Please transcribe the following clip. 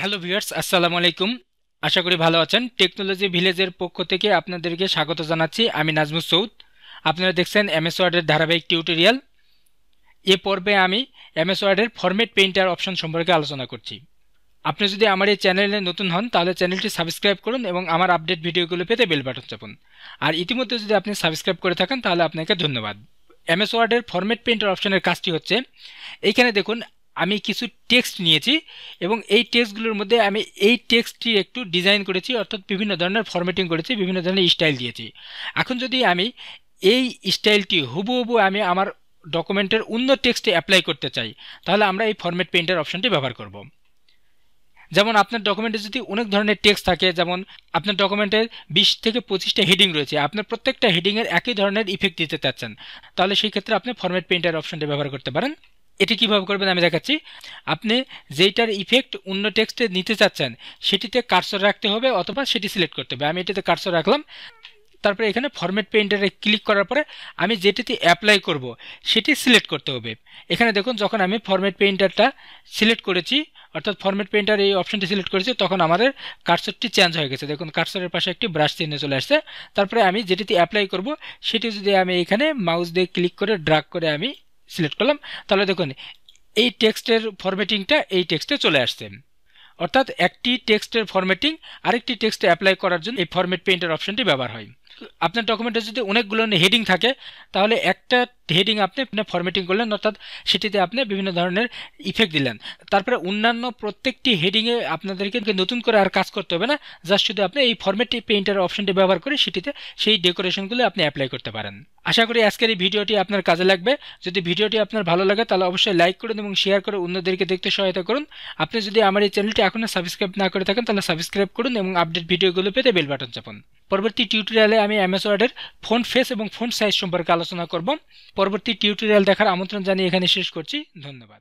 hello viewers আসসালামু আলাইকুম আশা করি ভালো আছেন টেকনোলজি ভিলেজের পক্ষ থেকে আপনাদেরকে স্বাগত জানাচ্ছি আমি নাজমুল সৌদ আপনারা দেখছেন এমএস ওয়ার্ডের ধারাবাহিক টিউটোরিয়াল এ পর্বে আমি এমএস ওয়ার্ডের ফরম্যাট পেইন্টার অপশন সম্পর্কে আলোচনা করছি আপনি যদি আমার এই চ্যানেলে নতুন হন তাহলে চ্যানেলটি সাবস্ক্রাইব করুন এবং আমার আপডেট ভিডিওগুলো পেতে বেল বাটন চাপুন আর ইতিমধ্যে যদি আপনি সাবস্ক্রাইব করে থাকেন তাহলে আপনাকে ধন্যবাদ এমএস ওয়ার্ডের ফরম্যাট পেইন্টার অপশনের কাজটি হচ্ছে এইখানে দেখুন আমি কিছু টেক্সট নিয়েছি এবং এই টেক্সটগুলোর মধ্যে আমি এই টেক্সটটি একটু ডিজাইন করেছি অর্থাৎ বিভিন্ন ধরনের ফরম্যাটিং করেছি বিভিন্ন ধরনের স্টাইল দিয়েছি এখন যদি আমি এই স্টাইলটি হুবহু আমি আমার ডকুমেন্টের অন্য টেক্সটে অ্যাপ্লাই করতে চাই তাহলে আমরা এই ফরম্যাট পেন্টার অপশনটি ব্যবহার করব যেমন আপনার ডকুমেন্টে যদি অনেক ধরনের টেক্সট থাকে যেমন আপনার ডকুমেন্টের বিশ থেকে পঁচিশটা হেডিং রয়েছে আপনার প্রত্যেকটা হেডিংয়ের একই ধরনের ইফেক্ট দিতে চাচ্ছেন তাহলে সেই ক্ষেত্রে আপনি ফরম্যাট পেন্টার অপশনটি ব্যবহার করতে পারেন এটি কীভাবে করবেন আমি দেখাচ্ছি আপনি যেইটার ইফেক্ট অন্য টেক্সটে নিতে চাচ্ছেন সেটিতে কার্সর রাখতে হবে অথবা সেটি সিলেক্ট করতে হবে আমি এটিতে কার্সর রাখলাম তারপরে এখানে ফরম্যাট পেইন্টারে ক্লিক করার পরে আমি যেটিতে অ্যাপ্লাই করব সেটি সিলেক্ট করতে হবে এখানে দেখুন যখন আমি ফরম্যাট পেইন্টারটা সিলেক্ট করেছি অর্থাৎ ফরম্যাট পেইন্টার এই অপশানটি সিলেক্ট করেছি তখন আমাদের কার্সরটি চেঞ্জ হয়ে গেছে দেখুন কার্সরের পাশে একটি ব্রাশ চিহ্ন চলে আসছে তারপরে আমি যেটিতে অ্যাপ্লাই করব সেটি যদি আমি এখানে মাউস দিয়ে ক্লিক করে ড্রাগ করে আমি সিলেক্ট করলাম তাহলে দেখুন এই টেক্সটের ফরম্যাটিংটা এই টেক্সটে চলে আসছে অর্থাৎ একটি টেক্সটের ফরম্যাটিং আরেকটি টেক্সটে অ্যাপ্লাই করার জন্য এই ফরম্যাট পেইন্টের অপশনটি ব্যবহার হয় আপনার ডকুমেন্টে যদি অনেকগুলো হেডিং থাকে তাহলে একটা হেডিং আপনি ফরম্যাটিং করলেন অর্থাৎ সেটিতে আপনি বিভিন্ন ধরনের ইফেক্ট দিলেন তারপরে অন্যান্য প্রত্যেকটি হেডিংয়ে আপনাদেরকে নতুন করে আর কাজ করতে হবে না জাস্ট শুধু আপনি এই ফরম্যাট পেইন্টার অপশনটি ব্যবহার করে সেটিতে সেই ডেকোরেশনগুলো আপনি অ্যাপ্লাই করতে পারেন আশা করি আজকের এই ভিডিওটি আপনার কাজে লাগবে যদি ভিডিওটি আপনার ভালো লাগে তাহলে অবশ্যই লাইক করুন এবং শেয়ার করে অন্যদেরকে দেখতে সহায়তা করুন আপনি যদি আমার এই চ্যানেলটি এখনও সাবস্ক্রাইব না করে থাকেন তাহলে সাবস্ক্রাইব করুন এবং আপডেট ভিডিওগুলো পেতে বেল বাটন চাপুন পরবর্তী টিউটোরিয়ালে আমি অ্যামাজনের ফোন ফেস এবং ফোন সাইজ সম্পর্কে আলোচনা করব পরবর্তী টিউটোরিয়াল দেখার আমন্ত্রণ জানিয়ে এখানে শেষ করছি ধন্যবাদ